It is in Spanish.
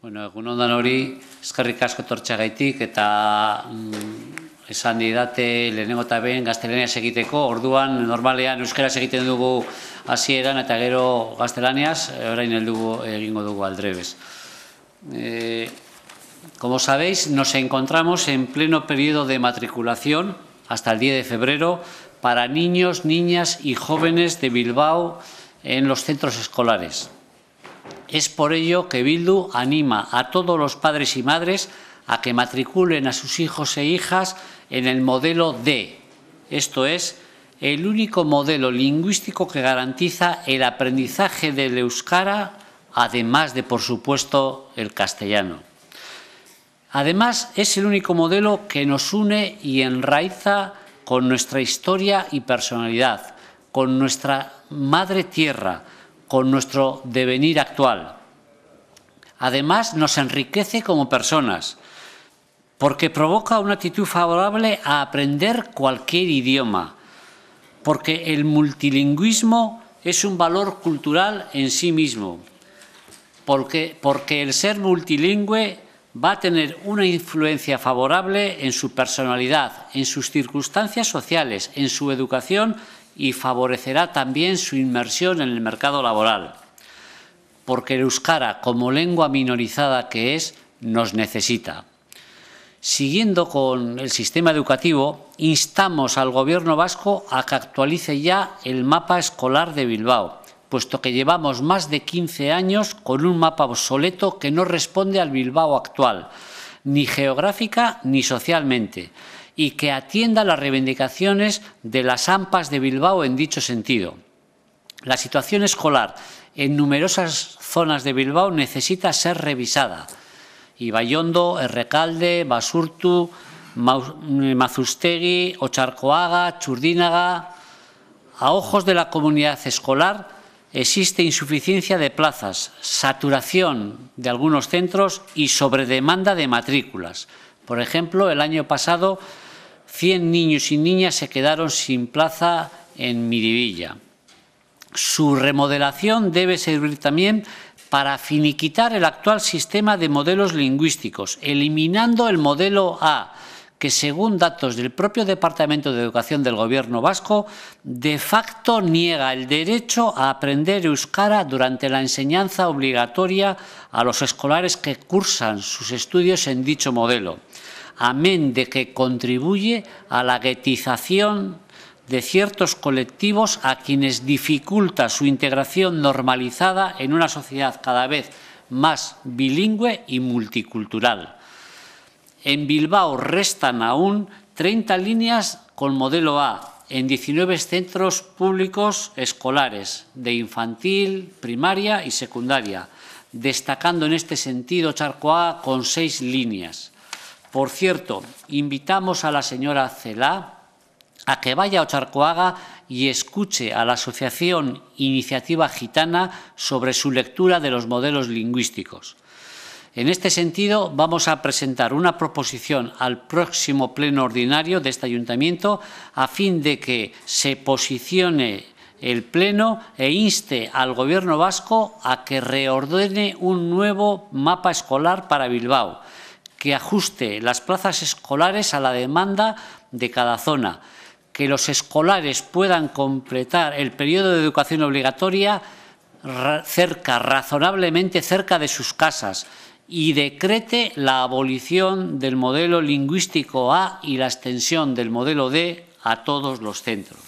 Bueno, egun ondan hori, eskerrik asko tortxagaitik eta mm, esan didate lehenengo eta ben gaztelaniaz egiteko, orduan normalean euskaraz egiten dugu hasieran eta gero ahora orain heldugu egingo dugu aldrebes. Eh, como sabéis, nos encontramos en pleno periodo de matriculación hasta el 10 de febrero para niños, niñas y jóvenes de Bilbao en los centros escolares. Es por ello que Bildu anima a todos los padres y madres a que matriculen a sus hijos e hijas en el modelo D, esto es, el único modelo lingüístico que garantiza el aprendizaje del euskara, además de, por supuesto, el castellano. Además, es el único modelo que nos une y enraiza con nuestra historia y personalidad, con nuestra madre tierra, con nuestro devenir actual. Además, nos enriquece como personas, porque provoca una actitud favorable a aprender cualquier idioma, porque el multilingüismo es un valor cultural en sí mismo, porque, porque el ser multilingüe va a tener una influencia favorable en su personalidad, en sus circunstancias sociales, en su educación y favorecerá también su inmersión en el mercado laboral, porque euskara, como lengua minorizada que es, nos necesita. Siguiendo con el sistema educativo, instamos al Gobierno vasco a que actualice ya el mapa escolar de Bilbao, puesto que llevamos más de 15 años con un mapa obsoleto que no responde al Bilbao actual, ni geográfica ni socialmente y que atienda las reivindicaciones de las AMPAs de Bilbao en dicho sentido. La situación escolar en numerosas zonas de Bilbao necesita ser revisada. Ibayondo, Errecalde, Basurtu, Mazustegui, Ocharcoaga, Churdínaga. A ojos de la comunidad escolar existe insuficiencia de plazas, saturación de algunos centros y sobredemanda de matrículas. Por ejemplo, el año pasado 100 niños y niñas se quedaron sin plaza en Miribilla. Su remodelación debe servir también para finiquitar el actual sistema de modelos lingüísticos, eliminando el modelo A, que según datos del propio Departamento de Educación del Gobierno vasco, de facto niega el derecho a aprender euskara durante la enseñanza obligatoria a los escolares que cursan sus estudios en dicho modelo amén de que contribuye a la guetización de ciertos colectivos a quienes dificulta su integración normalizada en una sociedad cada vez más bilingüe y multicultural. En Bilbao restan aún 30 líneas con modelo A en 19 centros públicos escolares de infantil, primaria y secundaria, destacando en este sentido Charcoa con seis líneas. Por cierto, invitamos a la señora Celá a que vaya a Ocharcoaga y escuche a la Asociación Iniciativa Gitana sobre su lectura de los modelos lingüísticos. En este sentido, vamos a presentar una proposición al próximo pleno ordinario de este ayuntamiento a fin de que se posicione el pleno e inste al Gobierno vasco a que reordene un nuevo mapa escolar para Bilbao que ajuste las plazas escolares a la demanda de cada zona, que los escolares puedan completar el periodo de educación obligatoria cerca, razonablemente cerca de sus casas y decrete la abolición del modelo lingüístico A y la extensión del modelo D a todos los centros.